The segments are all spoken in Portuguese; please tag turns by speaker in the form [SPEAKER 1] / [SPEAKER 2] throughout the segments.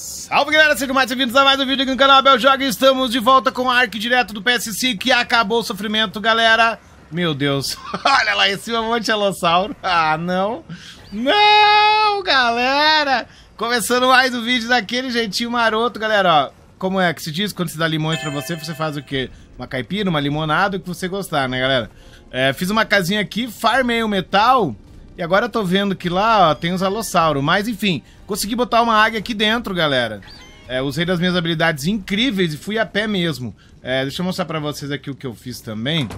[SPEAKER 1] Salve galera, sejam mais bem-vindos a mais um vídeo aqui no canal Abel Joga estamos de volta com o Arc direto do ps que acabou o sofrimento, galera. Meu Deus, olha lá em cima um montelossauro. É ah, não. Não, galera. Começando mais um vídeo daquele jeitinho maroto, galera, ó. Como é que se diz quando se dá limões pra você, você faz o quê? Uma caipira, uma limonada, o que você gostar, né, galera? É, fiz uma casinha aqui, farmei o metal e agora eu tô vendo que lá ó, tem os alossauro. Mas enfim, consegui botar uma águia aqui dentro, galera. É, usei das minhas habilidades incríveis e fui a pé mesmo. É, deixa eu mostrar pra vocês aqui o que eu fiz também,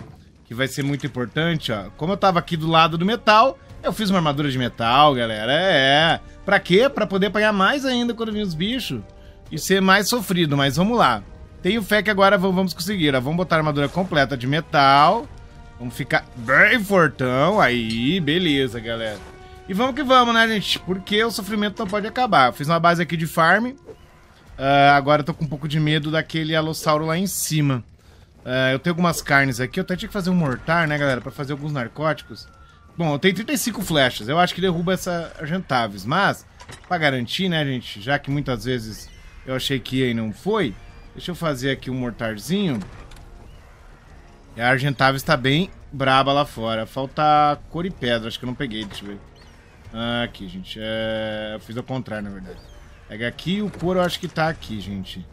[SPEAKER 1] que vai ser muito importante, ó. Como eu tava aqui do lado do metal, eu fiz uma armadura de metal, galera. É, é. Pra quê? Pra poder apanhar mais ainda quando vir os bichos e ser mais sofrido, mas vamos lá. Tenho fé que agora vamos conseguir, ó. Vamos botar a armadura completa de metal. Vamos ficar bem fortão. Aí, beleza, galera. E vamos que vamos, né, gente? Porque o sofrimento não pode acabar. Eu fiz uma base aqui de farm. Uh, agora eu tô com um pouco de medo daquele alossauro lá em cima. Uh, eu tenho algumas carnes aqui. Eu até tinha que fazer um mortar, né, galera? Pra fazer alguns narcóticos. Bom, eu tenho 35 flechas. Eu acho que derruba essa Argentavis. Mas, pra garantir, né, gente? Já que muitas vezes eu achei que ia e não foi. Deixa eu fazer aqui um mortarzinho. A Argentavis tá bem braba lá fora. Falta cor e pedra, acho que eu não peguei, deixa eu ver. Ah, aqui, gente. É... Eu fiz ao contrário, na verdade. Pega é aqui o couro eu acho que tá aqui, gente.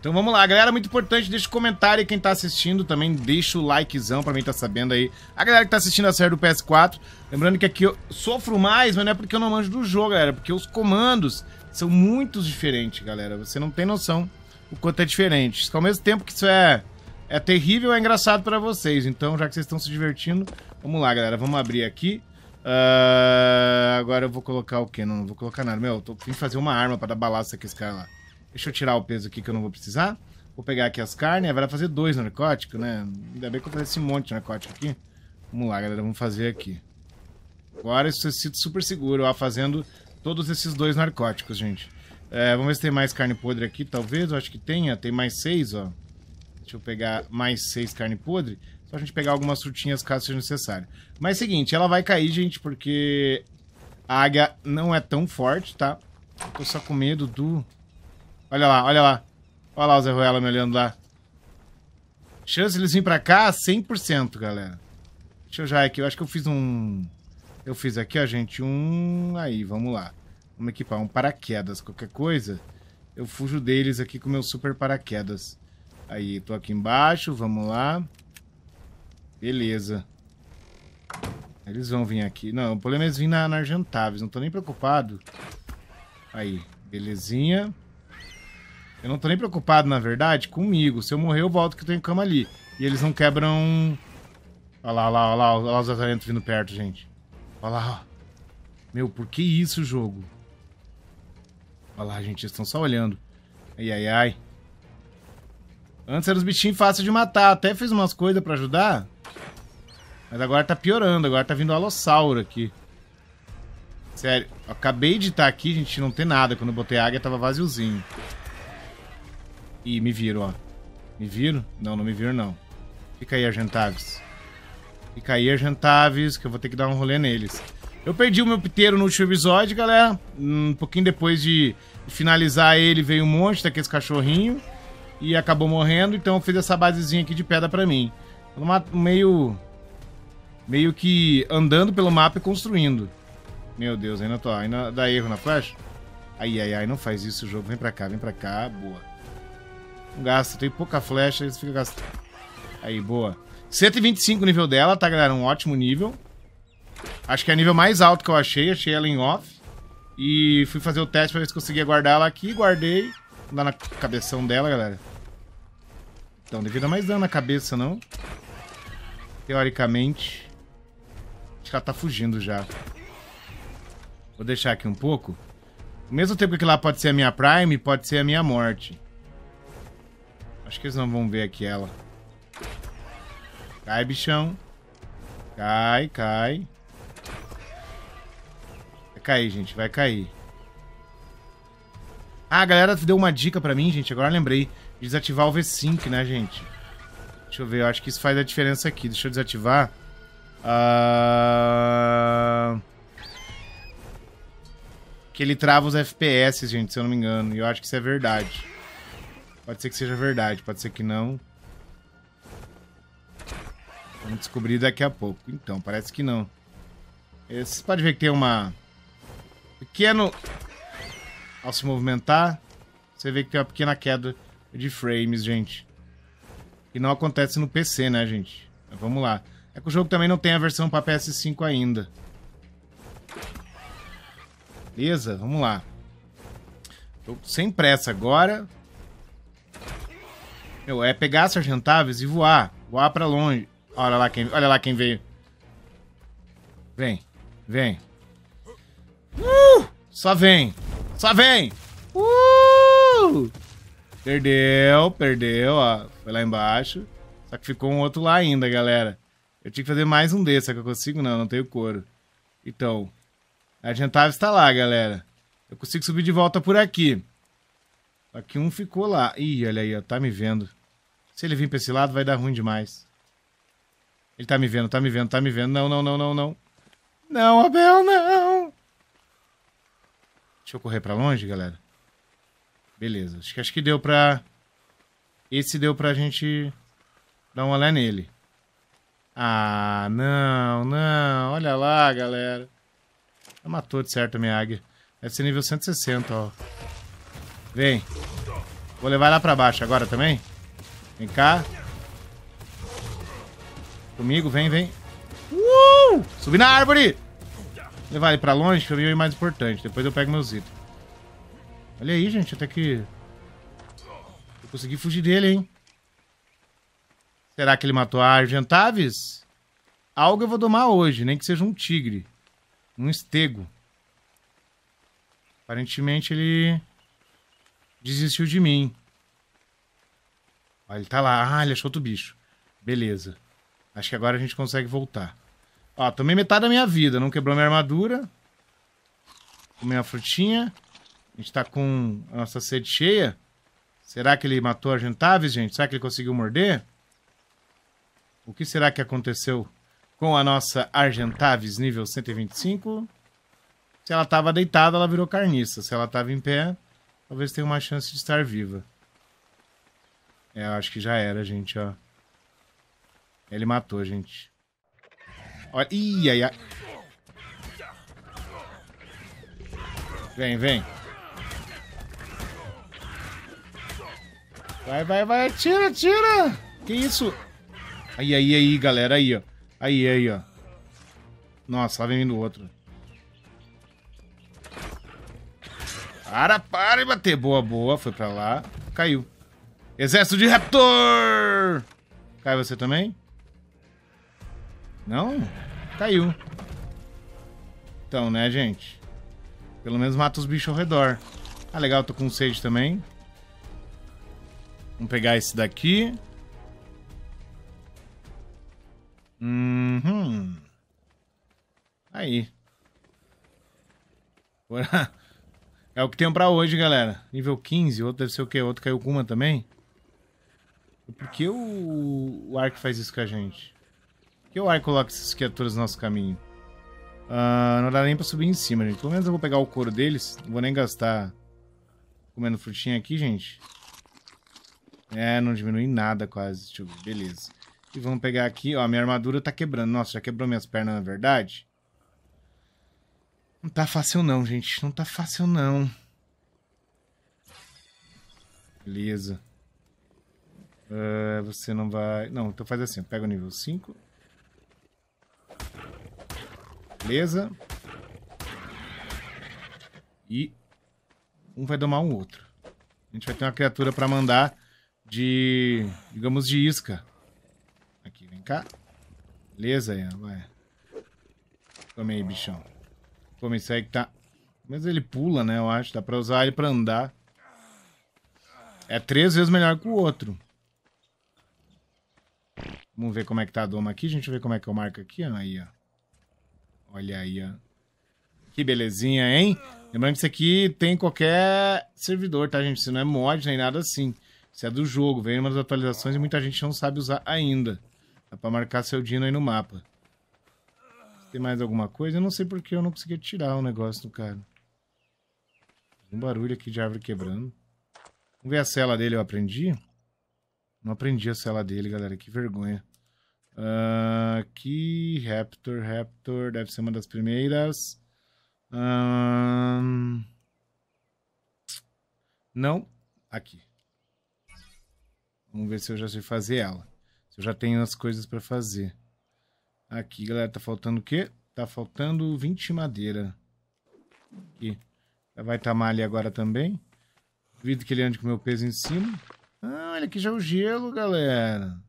[SPEAKER 1] Então vamos lá, galera, muito importante, deixa o comentário aí quem tá assistindo também, deixa o likezão pra mim tá sabendo aí. A galera que tá assistindo a série do PS4, lembrando que aqui eu sofro mais, mas não é porque eu não manjo do jogo, galera, porque os comandos são muito diferentes, galera, você não tem noção o quanto é diferente. Ao mesmo tempo que isso é é terrível ou é engraçado para vocês. Então, já que vocês estão se divertindo, vamos lá, galera. Vamos abrir aqui. Uh, agora eu vou colocar o quê? Não, não vou colocar nada. Meu, eu tô que fazer uma arma para dar balaça com esse cara lá. Deixa eu tirar o peso aqui que eu não vou precisar. Vou pegar aqui as carnes. Vai é fazer dois narcóticos, né? Ainda bem que eu fazer esse monte de narcótico aqui. Vamos lá, galera. Vamos fazer aqui. Agora eu sinto super seguro, ó, fazendo todos esses dois narcóticos, gente. É, vamos ver se tem mais carne podre aqui, talvez. Eu acho que tenha. Tem mais seis, ó. Deixa eu pegar mais seis carne podre. Só a gente pegar algumas frutinhas caso seja necessário. Mas é seguinte, ela vai cair, gente, porque a águia não é tão forte, tá? Eu tô só com medo do... Olha lá, olha lá. Olha lá o Zé Ruela me olhando lá. Chance eles virem pra cá, 100%, galera. Deixa eu já aqui. Eu acho que eu fiz um... Eu fiz aqui, ó, gente, um... Aí, vamos lá. Vamos equipar um paraquedas, qualquer coisa. Eu fujo deles aqui com meu super paraquedas. Aí, tô aqui embaixo, vamos lá. Beleza. Eles vão vir aqui. Não, o problema é eles virem na, na não tô nem preocupado. Aí, belezinha. Eu não tô nem preocupado, na verdade, comigo. Se eu morrer, eu volto que eu tenho cama ali. E eles não quebram... Olha lá, olha lá, olha lá, os atalentos vindo perto, gente. Olha lá, ó. Meu, por que isso, jogo? Olha lá, gente, eles estão só olhando. Ai, ai, ai. Antes eram os bichinhos fáceis de matar. Até fiz umas coisas pra ajudar. Mas agora tá piorando. Agora tá vindo o Alossauro aqui. Sério. Acabei de estar aqui, gente. Não tem nada. Quando eu botei águia, tava vaziozinho. Ih, me viram, ó. Me viram? Não, não me viram, não. Fica aí, Argentaves. Fica aí, Argentaves, que eu vou ter que dar um rolê neles. Eu perdi o meu piteiro no último episódio, galera. Um pouquinho depois de finalizar ele, veio um monte daqueles cachorrinhos e acabou morrendo, então eu fiz essa basezinha aqui de pedra para mim. meio. meio que andando pelo mapa e construindo. Meu Deus, ainda tô. Ainda dá erro na flecha? Ai, ai, ai, não faz isso o jogo. Vem pra cá, vem pra cá. Boa. Não gasta, tem pouca flecha, isso fica gastando. Aí, boa. 125 nível dela, tá, galera? Um ótimo nível. Acho que é o nível mais alto que eu achei. Achei ela em off. E fui fazer o teste pra ver se conseguia guardar ela aqui. Guardei. Vou dar na cabeção dela, galera. Então, devia dar mais dano na cabeça, não? Teoricamente. Acho que ela tá fugindo já. Vou deixar aqui um pouco. Ao mesmo tempo que lá pode ser a minha Prime, pode ser a minha morte. Acho que eles não vão ver aqui ela. Cai, bichão. Cai, cai. Vai cair, gente. Vai cair. Ah, a galera deu uma dica pra mim, gente. Agora lembrei. De desativar o V-Sync, né, gente? Deixa eu ver. Eu acho que isso faz a diferença aqui. Deixa eu desativar. Uh... Que ele trava os FPS, gente, se eu não me engano. E eu acho que isso é verdade. Pode ser que seja verdade, pode ser que não. Vamos descobrir daqui a pouco. Então, parece que não. Vocês podem ver que tem uma... Pequeno ao se movimentar, você vê que tem uma pequena queda de frames, gente. E não acontece no PC, né, gente? Mas vamos lá. É que o jogo também não tem a versão para PS5 ainda. Beleza, vamos lá. Tô sem pressa agora. Meu, é pegar as sargentáveis e voar. Voar pra longe. Olha lá quem, olha lá quem veio. Vem, vem. Uh! Só vem. Só vem! Uh! Perdeu, perdeu, ó. Foi lá embaixo. Só que ficou um outro lá ainda, galera. Eu tinha que fazer mais um desse, só que eu consigo não, não tenho couro. Então, a Gentave está lá, galera. Eu consigo subir de volta por aqui. Só que um ficou lá. Ih, olha aí, ó, tá me vendo. Se ele vir pra esse lado, vai dar ruim demais. Ele tá me vendo, tá me vendo, tá me vendo. Não, não, não, não, não. Não, Abel, não! Deixa eu correr para longe, galera. Beleza. Acho que, acho que deu pra... Esse deu pra gente dar uma olhada nele. Ah, não, não. Olha lá, galera. Já matou de certo a minha águia. Deve ser nível 160, ó. Vem. Vou levar lá pra baixo agora também. Vem cá. Comigo, vem, vem. Uh! Subi na árvore! Levar ele pra longe, pra mim é o mais importante. Depois eu pego meus itens. Olha aí, gente, até que... Eu consegui fugir dele, hein? Será que ele matou a Argentavis? Algo eu vou domar hoje, nem que seja um tigre. Um estego. Aparentemente ele desistiu de mim. Olha, ele tá lá. Ah, ele achou outro bicho. Beleza. Acho que agora a gente consegue voltar. Ó, tomei metade da minha vida. Não quebrou minha armadura. Comi a frutinha. A gente tá com a nossa sede cheia. Será que ele matou a Argentavis, gente? Será que ele conseguiu morder? O que será que aconteceu com a nossa Argentavis, nível 125? Se ela estava deitada, ela virou carniça. Se ela estava em pé, talvez tenha uma chance de estar viva. É, eu acho que já era, gente, ó. Ele matou, gente. Olha, ia, ia. Vem, vem. Vai, vai, vai. Tira, tira. Que isso? Aí, aí, aí, galera. Aí, ó. Aí, aí, ó. Nossa, lá vem vindo outro. Para, para e bater. Boa, boa. Foi pra lá. Caiu. Exército de Raptor! Cai você também? Não? Caiu. Tá então, né, gente? Pelo menos mata os bichos ao redor. Ah, legal, tô com sede também. Vamos pegar esse daqui. Uhum. Aí. É o que tem pra hoje, galera. Nível 15, outro deve ser o quê? Outro caiu com uma também? Por que o, o Ark faz isso com a gente? que eu Coloca essas criaturas no nosso caminho? Uh, não dá nem pra subir em cima, gente. Pelo menos eu vou pegar o couro deles. Não vou nem gastar comendo frutinha aqui, gente. É, não diminui nada quase. Deixa eu ver. Beleza. E vamos pegar aqui. Ó, minha armadura tá quebrando. Nossa, já quebrou minhas pernas, na verdade. Não tá fácil não, gente. Não tá fácil não. Beleza. Uh, você não vai... Não, então faz assim. Pega o nível 5. Beleza. E um vai domar um outro. A gente vai ter uma criatura para mandar de, digamos, de isca. Aqui, vem cá. Beleza, Ian, vai. Come aí, bichão. Come isso aí que tá... Mas ele pula, né, eu acho. Dá pra usar ele pra andar. É três vezes melhor que o outro. Vamos ver como é que tá a doma aqui. A gente vê como é que eu marco aqui. Aí, ó. Olha aí, ó. Que belezinha, hein? Lembrando que isso aqui tem qualquer servidor, tá, gente? Isso não é mod nem nada assim. Isso é do jogo, vem umas atualizações e muita gente não sabe usar ainda. Dá pra marcar seu Dino aí no mapa. Tem mais alguma coisa? Eu não sei porque eu não consegui tirar o negócio do cara. Um barulho aqui de árvore quebrando. Vamos ver a cela dele, eu aprendi? Não aprendi a cela dele, galera, que vergonha. Uh, ah, aqui, Raptor, Raptor, deve ser uma das primeiras. Não, aqui. Vamos ver se eu já sei fazer ela. Se eu já tenho as coisas para fazer. Aqui, galera, tá faltando o quê? Tá faltando 20 madeira. Aqui. Vai tamar ali agora também. Duvido que ele ande com meu peso em cima. Ah, olha aqui já é o gelo, galera.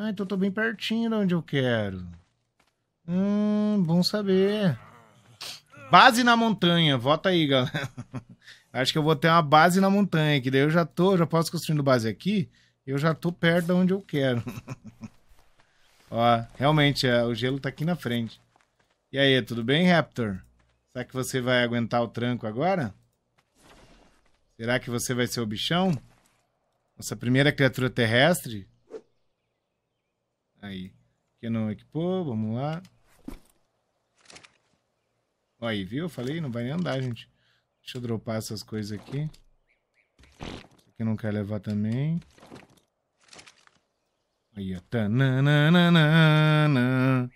[SPEAKER 1] Ah, então tô bem pertinho de onde eu quero. Hum, bom saber. Base na montanha, vota aí, galera. Acho que eu vou ter uma base na montanha, que daí eu já tô, já posso construindo base aqui, eu já tô perto de onde eu quero. Ó, realmente, é, o gelo tá aqui na frente. E aí, tudo bem, Raptor? Será que você vai aguentar o tranco agora? Será que você vai ser o bichão? Nossa primeira criatura terrestre? Aí. Que é não equipou, vamos lá. aí, viu? Eu falei, não vai nem andar, gente. Deixa eu dropar essas coisas aqui. Isso aqui não quer levar também. Aí, ó. Tananana.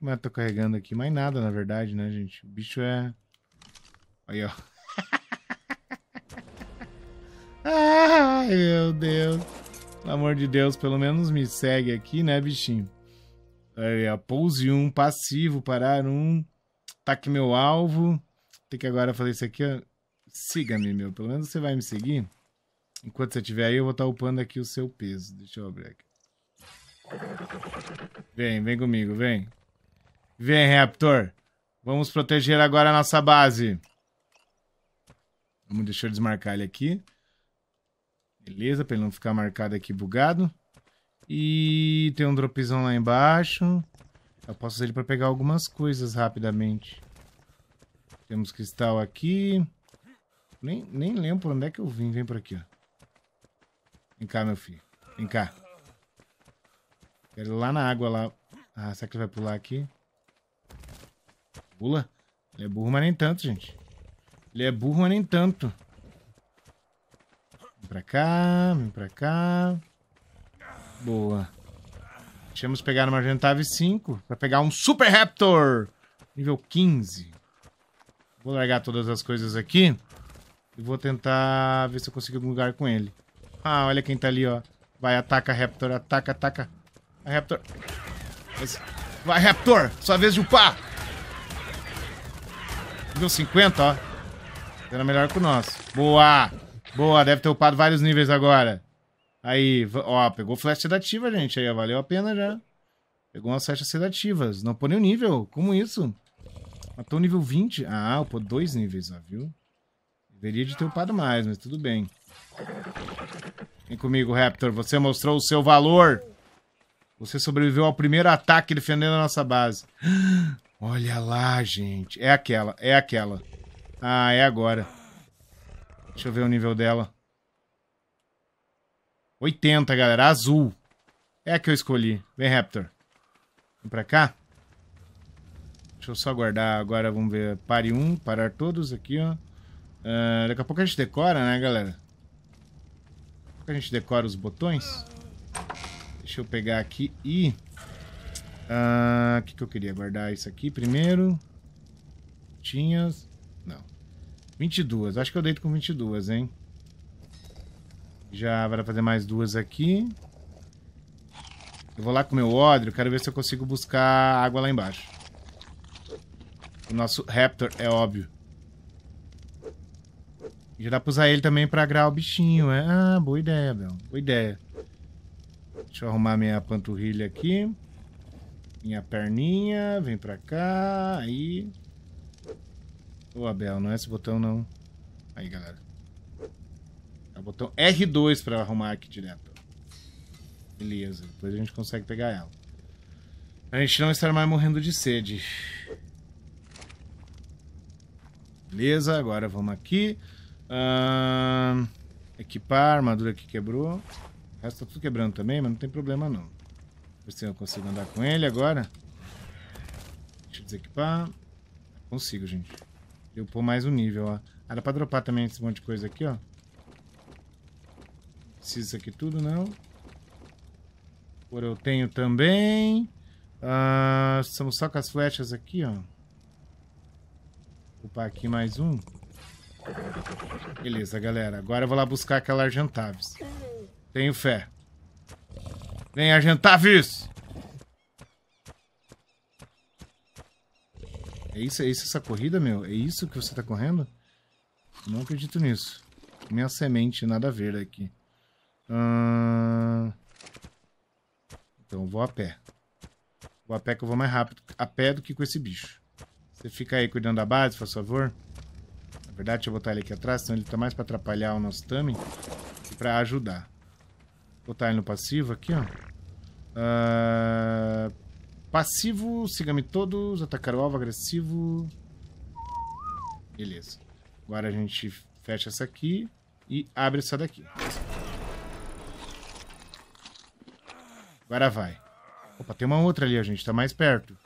[SPEAKER 1] Mas tô carregando aqui mais nada, na verdade, né, gente? O bicho é... Aí, ó. Ai, meu Deus. Pelo amor de Deus, pelo menos me segue aqui, né, bichinho? É, pouse um, passivo, parar um, taque tá meu alvo. Tem que agora fazer isso aqui, ó. Siga-me, meu. Pelo menos você vai me seguir. Enquanto você estiver aí, eu vou estar tá upando aqui o seu peso. Deixa eu abrir aqui. Vem, vem comigo, vem. Vem, Raptor. Vamos proteger agora a nossa base. Vamos, deixa eu desmarcar ele aqui. Beleza, para ele não ficar marcado aqui bugado. E tem um dropzão lá embaixo. Eu posso usar ele para pegar algumas coisas rapidamente. Temos cristal aqui. Nem, nem lembro por onde é que eu vim. Vem por aqui, ó. Vem cá, meu filho. Vem cá. Quero ir lá na água, lá. Ah, será que ele vai pular aqui? Pula. Ele é burro, mas nem tanto, gente. Ele é burro, mas nem tanto. Vem pra cá, vem pra cá. Boa. Deixamos pegar uma Argentave 5 pra pegar um Super Raptor nível 15. Vou largar todas as coisas aqui e vou tentar ver se eu consigo algum lugar com ele. Ah, olha quem tá ali, ó. Vai, ataca, Raptor, ataca, ataca. Vai, Raptor. Vai, Raptor, sua vez de upar. Nível 50, ó. Era melhor que o nosso. Boa! Boa, deve ter upado vários níveis agora. Aí, ó, pegou flecha sedativa, gente. Aí, ó, valeu a pena já. Pegou umas flechas sedativas. Não pôr nenhum nível. Como isso? Matou nível 20. Ah, upou dois níveis, ó, viu? Deveria de ter upado mais, mas tudo bem. Vem comigo, Raptor. Você mostrou o seu valor. Você sobreviveu ao primeiro ataque defendendo a nossa base. Olha lá, gente. É aquela, é aquela. Ah, é agora. Deixa eu ver o nível dela. 80, galera. Azul. É a que eu escolhi. Vem, Raptor. Vem pra cá. Deixa eu só guardar. Agora vamos ver. Pare um. Parar todos aqui, ó. Uh, daqui a pouco a gente decora, né, galera? Daqui a pouco a gente decora os botões. Deixa eu pegar aqui e... Ah, o uh, que, que eu queria? Guardar isso aqui primeiro. Tinhas. 22. Acho que eu deito com 22, hein? Já vai fazer mais duas aqui. Eu vou lá com o meu ódio. Quero ver se eu consigo buscar água lá embaixo. O nosso Raptor é óbvio. Já dá pra usar ele também pra agrar o bichinho. É? Ah, boa ideia, Bel. Boa ideia. Deixa eu arrumar minha panturrilha aqui. Minha perninha. Vem pra cá. Aí. Ô, Abel, não é esse botão, não. Aí, galera. É o botão R2 pra arrumar aqui direto. Beleza, depois a gente consegue pegar ela. Pra gente não estar mais morrendo de sede. Beleza, agora vamos aqui. equipar, armadura que quebrou. O resto tá tudo quebrando também, mas não tem problema não. Ver se eu consigo andar com ele agora. Deixa eu desequipar. Consigo, gente. Eu pôr mais um nível, ó. Ah, dá pra dropar também esse monte de coisa aqui, ó. Precisa isso aqui tudo, não. Por eu tenho também. Ah, estamos só com as flechas aqui, ó. Vou aqui mais um. Beleza, galera. Agora eu vou lá buscar aquela Argentavis. Tenho fé. Vem, Argentavis! É isso, é isso essa corrida, meu? É isso que você tá correndo? Não acredito nisso. Minha semente, nada a ver aqui. Hum... Então vou a pé. Vou a pé que eu vou mais rápido a pé do que com esse bicho. Você fica aí cuidando da base, por favor. Na verdade, deixa eu botar ele aqui atrás, senão ele tá mais pra atrapalhar o nosso Tami que pra ajudar. Vou botar ele no passivo aqui, ó. Uh... Passivo, siga-me todos, atacar o alvo, agressivo. Beleza. Agora a gente fecha essa aqui e abre essa daqui. Agora vai. Opa, tem uma outra ali, a gente. Tá mais perto.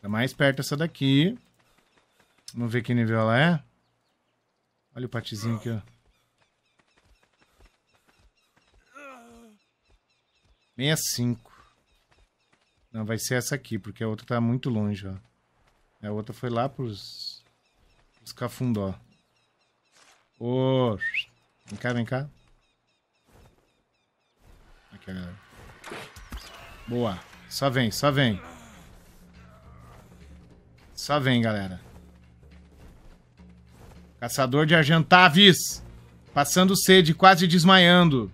[SPEAKER 1] Tá mais perto essa daqui. Vamos ver que nível ela é. Olha o patizinho aqui, ó. 65. Não, vai ser essa aqui, porque a outra tá muito longe, ó. A outra foi lá pros, Os cafundó. Ô, oh. vem cá, vem cá. Aqui, galera. Boa. Só vem, só vem. Só vem, galera. Caçador de Argentavis. Passando sede, quase desmaiando.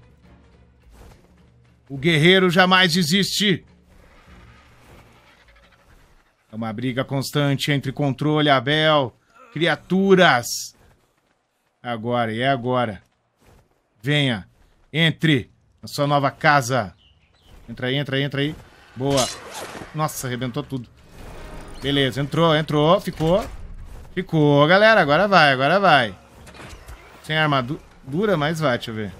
[SPEAKER 1] O guerreiro jamais desiste. É uma briga constante entre controle, Abel, criaturas. Agora, e é agora. Venha, entre na sua nova casa. Entra aí, entra aí, entra aí. Boa. Nossa, arrebentou tudo. Beleza, entrou, entrou, ficou. Ficou, galera, agora vai, agora vai. Sem armadura, mas vai, deixa eu ver.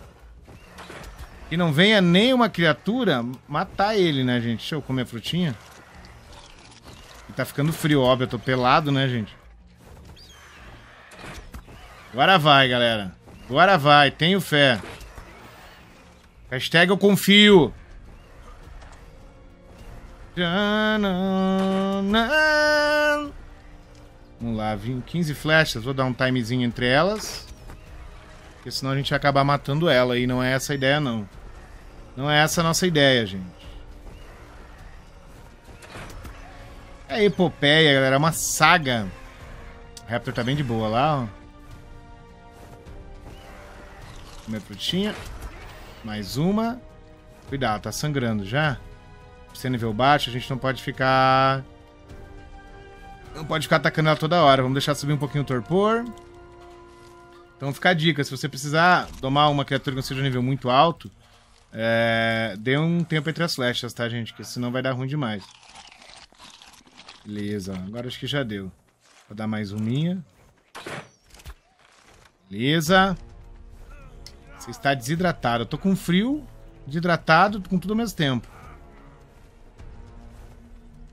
[SPEAKER 1] E não venha nenhuma criatura matar ele, né, gente? Deixa eu comer a frutinha. E tá ficando frio, óbvio. Eu tô pelado, né, gente? Agora vai, galera. Agora vai. Tenho fé. Hashtag eu confio. Vamos lá, 15 flechas. Vou dar um timezinho entre elas. Porque senão a gente vai acabar matando ela. E não é essa a ideia, não. Não é essa a nossa ideia, gente. É epopeia, galera. É uma saga. O Raptor tá bem de boa lá, ó. Comer frutinha. Mais uma. Cuidado, tá sangrando já. Se é nível baixo, a gente não pode ficar... Não pode ficar atacando ela toda hora. Vamos deixar subir um pouquinho o torpor. Então fica a dica. Se você precisar domar uma criatura que não seja nível muito alto, é, dê um tempo entre as flechas, tá, gente? Que senão vai dar ruim demais. Beleza, agora acho que já deu. Vou dar mais uma Beleza. Você está desidratado. Eu tô com frio, desidratado, com tudo ao mesmo tempo.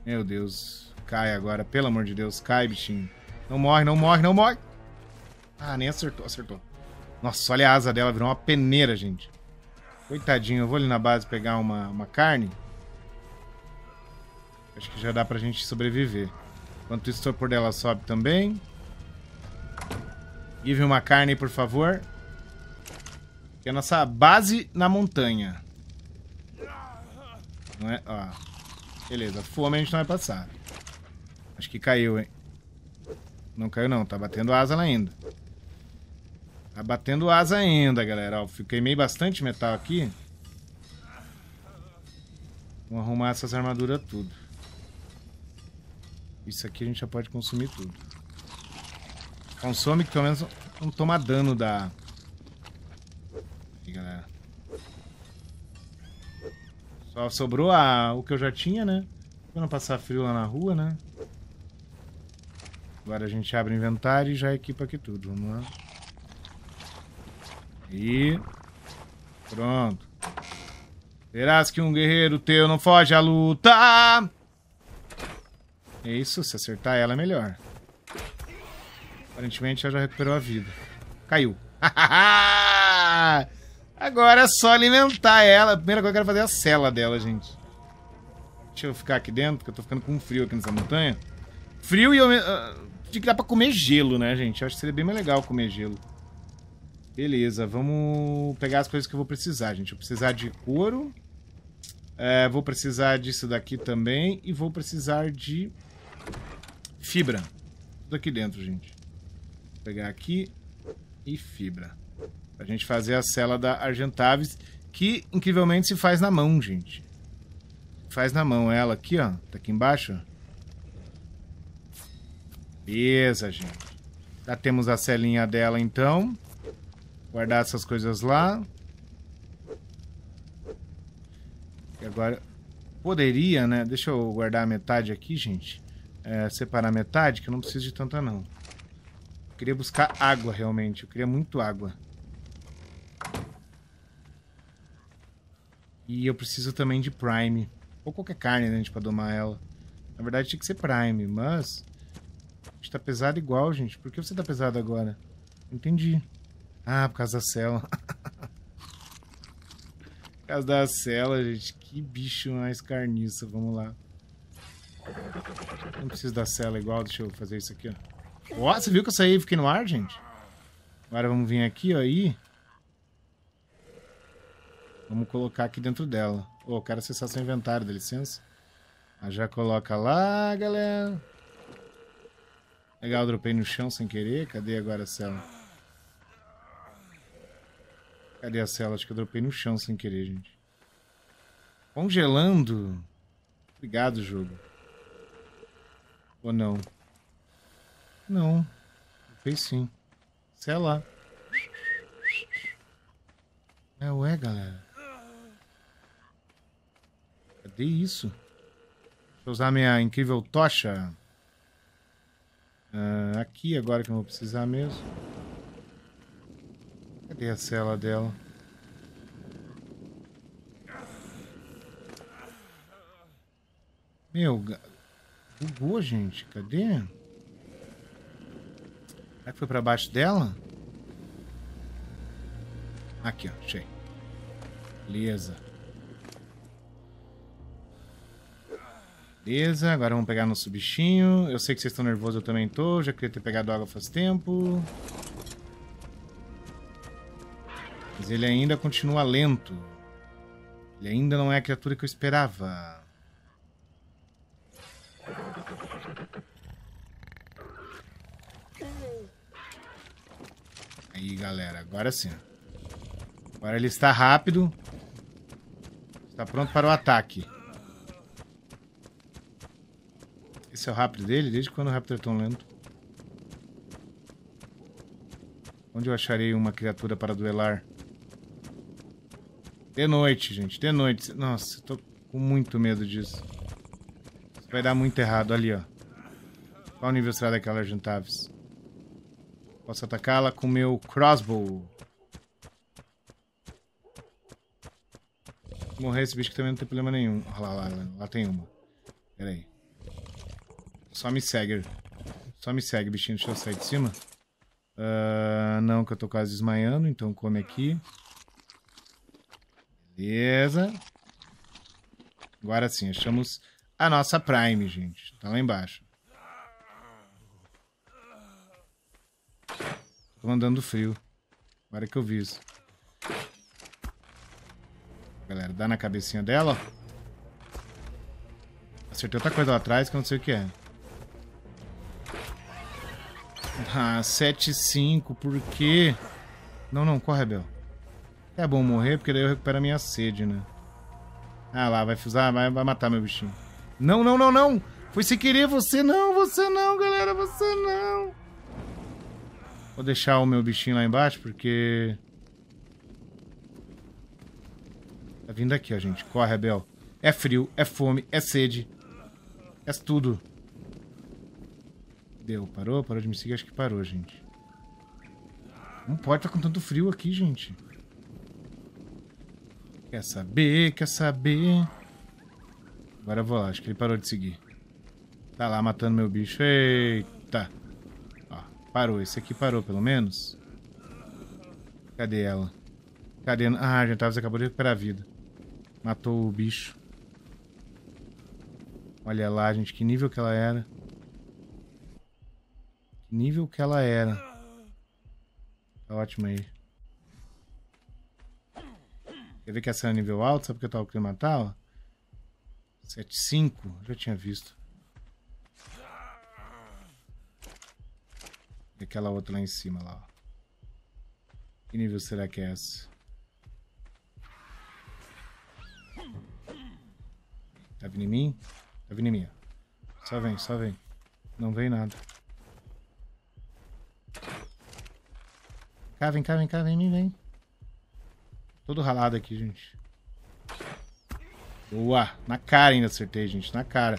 [SPEAKER 1] Meu Deus. Cai agora, pelo amor de Deus. Cai, bichinho. Não morre, não morre, não morre. Ah, nem acertou, acertou. Nossa, olha a asa dela, virou uma peneira, gente. Coitadinho, eu vou ali na base pegar uma, uma carne. Acho que já dá pra gente sobreviver. Enquanto isso, o por dela sobe também. Give uma carne, por favor. Que é a nossa base na montanha. Não é? Ó. Beleza, fome a gente não vai passar. Acho que caiu, hein? Não caiu não, tá batendo asa lá ainda. Tá batendo asa ainda, galera. Ó, queimei bastante metal aqui. Vamos arrumar essas armaduras tudo. Isso aqui a gente já pode consumir tudo. Consome que pelo menos não toma dano da... Aqui, galera. Só sobrou a... o que eu já tinha, né? Pra não passar frio lá na rua, né? Agora a gente abre o inventário e já equipa aqui tudo. Vamos lá. E... Pronto. Terás que um guerreiro teu não foge à luta? É isso, se acertar ela é melhor. Aparentemente ela já recuperou a vida. Caiu. Agora é só alimentar ela. A primeira coisa que eu quero fazer é a cela dela, gente. Deixa eu ficar aqui dentro, porque eu tô ficando com frio aqui nessa montanha. Frio e eu... Uh, ah, tinha que dar pra comer gelo, né, gente? Eu acho que seria bem mais legal comer gelo. Beleza, vamos pegar as coisas que eu vou precisar, gente. Vou precisar de couro. É, vou precisar disso daqui também. E vou precisar de fibra. Tudo aqui dentro, gente. Vou pegar aqui e fibra. Pra gente fazer a cela da Argentaves, que incrivelmente se faz na mão, gente. Faz na mão ela aqui, ó. Tá aqui embaixo. Beleza, gente. Já temos a celinha dela, então. Guardar essas coisas lá. E agora... Poderia, né? Deixa eu guardar metade aqui, gente. É, separar metade, que eu não preciso de tanta, não. Eu queria buscar água, realmente. Eu queria muito água. E eu preciso também de Prime. Ou qualquer carne, né, gente, pra domar ela. Na verdade, tinha que ser Prime, mas... A gente tá pesado igual, gente. Por que você tá pesado agora? Entendi. Ah, por causa da cela. por causa da cela, gente. Que bicho mais carniça. Vamos lá. Não preciso da cela igual. Deixa eu fazer isso aqui, ó. Ó, você viu que eu saí e fiquei no ar, gente? Agora vamos vir aqui, ó. E... Vamos colocar aqui dentro dela. Ô, oh, quero acessar seu inventário, dá licença. Ah, já coloca lá, galera. Legal, dropei no chão sem querer. Cadê agora a cela? Cadê a cela? Acho que eu dropei no chão sem querer, gente. Congelando. Obrigado, jogo. Ou não? Não. Fez sim. Sei lá. É, ué, galera. Cadê isso? Deixa eu usar minha incrível tocha. Ah, aqui agora que eu vou precisar mesmo. Cadê a cela dela? Meu, bugou, gente. Cadê? Será que foi pra baixo dela? Aqui, ó. Achei. Beleza. Beleza, agora vamos pegar nosso bichinho. Eu sei que vocês estão nervosos, eu também tô. Já queria ter pegado água faz tempo. Mas ele ainda continua lento. Ele ainda não é a criatura que eu esperava. Aí, galera, agora sim. Agora ele está rápido. Está pronto para o ataque. Esse é o rápido dele? Desde quando o Raptor é tão lento? Onde eu acharei uma criatura para duelar? De noite, gente. De noite. Nossa, tô com muito medo disso. Isso vai dar muito errado ali, ó. Qual nível será daquela Juntáveis. Posso atacá-la com meu crossbow. Morrer esse bicho também não tem problema nenhum. Olha lá, lá, lá, lá tem uma. Pera aí. Só me segue. Só me segue, bichinho. Deixa eu sair de cima. Uh, não, que eu tô quase desmaiando, então come aqui. Beleza. Agora sim, achamos a nossa Prime, gente. Tá lá embaixo. Tô andando frio. Agora que eu vi isso. Galera, dá na cabecinha dela. Acertei outra coisa lá atrás que eu não sei o que é. Ah, 7-5, por quê? Não, não, corre, Bel. É bom morrer, porque daí eu recupero a minha sede, né? Ah lá, vai, fusar, vai, vai matar meu bichinho. Não, não, não, não! Foi sem querer, você não, você não, galera, você não! Vou deixar o meu bichinho lá embaixo, porque... Tá vindo aqui, ó, gente. Corre, Abel. É frio, é fome, é sede. É tudo. Deu, parou? Parou de me seguir? Acho que parou, gente. Não pode estar tá com tanto frio aqui, gente. Quer saber? Quer saber? Agora eu vou lá. Acho que ele parou de seguir. Tá lá matando meu bicho. Eita. Ó, parou. Esse aqui parou, pelo menos. Cadê ela? Cadê? Ah, a gente acabou de recuperar a vida. Matou o bicho. Olha lá, gente. Que nível que ela era. Que nível que ela era. Tá ótimo aí. Quer ver que essa era é nível alto? Sabe que eu tava querendo matá-la? 75? Já tinha visto. E aquela outra lá em cima, lá. Que nível será que é essa? Tá vindo em mim? Tá vindo em mim, ó. Só vem, só vem. Não vem nada. Cá, vem cá, vem cá, vem, mim, vem. Todo ralado aqui, gente. Boa. Na cara ainda acertei, gente. Na cara.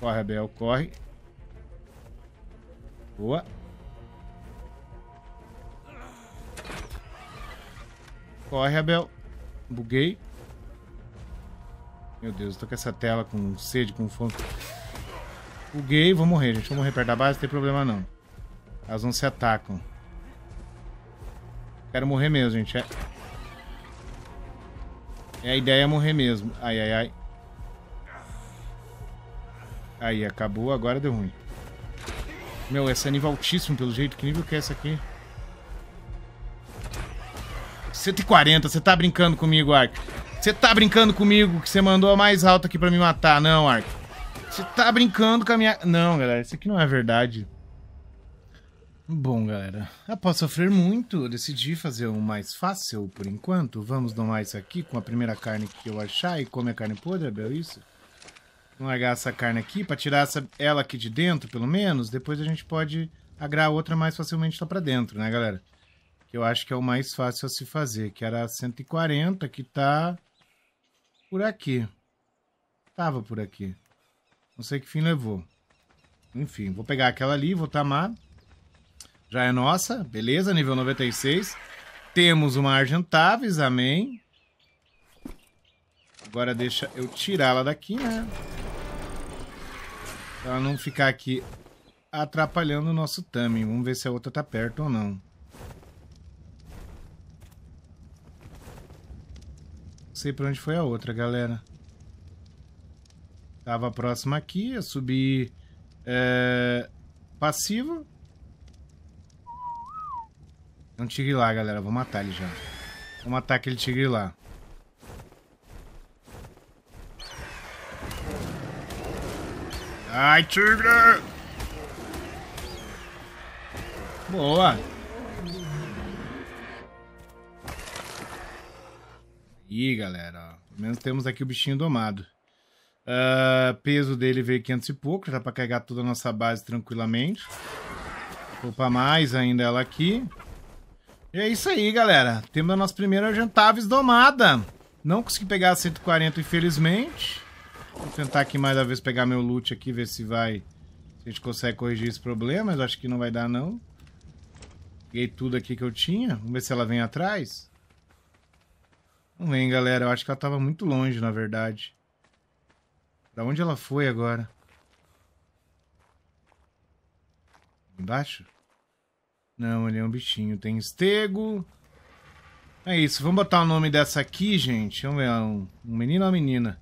[SPEAKER 1] Corre, Abel. Corre. Boa. Corre, Abel. Buguei. Meu Deus, eu tô com essa tela com sede, com fome. Buguei, vou morrer, gente. Vou morrer perto da base, não tem problema não. Elas não se atacam. Quero morrer mesmo, gente. É... É a ideia é morrer mesmo. Ai, ai, ai. Aí, acabou. Agora deu ruim. Meu, essa é nível altíssimo, pelo jeito. Que nível que é essa aqui? 140. Você tá brincando comigo, Ark. Você tá brincando comigo que você mandou a mais alta aqui pra me matar. Não, Ark. Você tá brincando com a minha... Não, galera. Isso aqui não é verdade. Bom, galera, após sofrer muito, eu decidi fazer o um mais fácil por enquanto. Vamos domar isso aqui com a primeira carne que eu achar e comer a carne podre, belo é isso? Vamos largar essa carne aqui para tirar essa, ela aqui de dentro, pelo menos. Depois a gente pode agrar outra mais facilmente lá para dentro, né, galera? Que eu acho que é o mais fácil a se fazer, que era a 140, que tá por aqui. Tava por aqui. Não sei que fim levou. Enfim, vou pegar aquela ali, vou tamar já é nossa, beleza, nível 96. Temos uma Argentavis, amém. Agora deixa eu tirá-la daqui, né? Pra não ficar aqui atrapalhando o nosso Tami. Vamos ver se a outra tá perto ou não. Não sei pra onde foi a outra, galera. Tava próxima aqui, eu subi é, passivo. É então um tigre lá, galera. Vou matar ele já. Vou matar aquele tigre lá. Ai, tigre! Boa! Ih, galera, Pelo menos temos aqui o bichinho domado. Uh, peso dele veio 500 e pouco, já para carregar toda a nossa base tranquilamente. Vou mais ainda ela aqui. E é isso aí, galera. Temos a nossa primeira Jantaves domada. Não consegui pegar a 140, infelizmente. Vou tentar aqui mais uma vez pegar meu loot aqui, ver se vai... Se a gente consegue corrigir esse problema, mas acho que não vai dar, não. Peguei tudo aqui que eu tinha. Vamos ver se ela vem atrás. Não vem, galera. Eu acho que ela tava muito longe, na verdade. Pra onde ela foi agora? Embaixo? Não, ele é um bichinho. Tem estego. É isso. Vamos botar o nome dessa aqui, gente. Vamos ver. É um, um menino ou uma menina?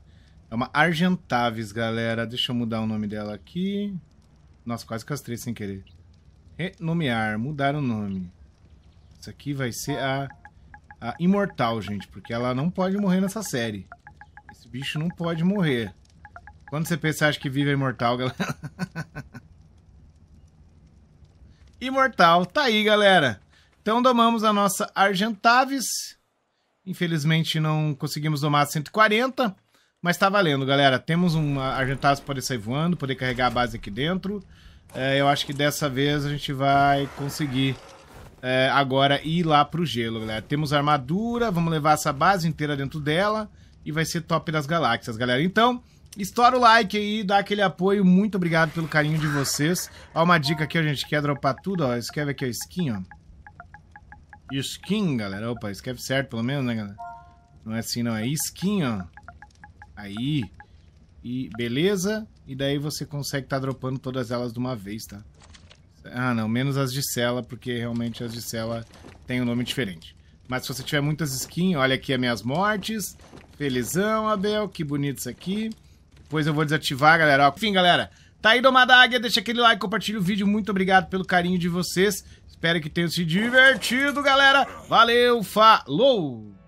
[SPEAKER 1] É uma Argentavis, galera. Deixa eu mudar o nome dela aqui. Nossa, quase castrei sem querer. Renomear. Mudar o nome. Isso aqui vai ser a, a Imortal, gente. Porque ela não pode morrer nessa série. Esse bicho não pode morrer. Quando você pensa, acha que vive a Imortal, galera... Imortal. Tá aí, galera. Então domamos a nossa Argentavis. Infelizmente não conseguimos domar 140, mas tá valendo, galera. Temos uma Argentavis para poder sair voando, poder carregar a base aqui dentro. É, eu acho que dessa vez a gente vai conseguir é, agora ir lá pro gelo, galera. Temos armadura, vamos levar essa base inteira dentro dela e vai ser top das galáxias, galera. Então, Estoura o like aí, dá aquele apoio. Muito obrigado pelo carinho de vocês. Ó, uma dica aqui, a gente quer dropar tudo, ó. Escreve aqui, ó, skin, ó. Skin, galera. Opa, escreve certo pelo menos, né, galera? Não é assim, não. É skin, ó. Aí. E beleza. E daí você consegue estar tá dropando todas elas de uma vez, tá? Ah, não. Menos as de cela, porque realmente as de cela tem um nome diferente. Mas se você tiver muitas skins, olha aqui as minhas mortes. Felizão, Abel. Que bonito isso aqui. Depois eu vou desativar, galera. Ó, enfim, galera. Tá aí, Domada Águia, deixa aquele like, compartilha o vídeo. Muito obrigado pelo carinho de vocês. Espero que tenham se divertido, galera. Valeu, falou!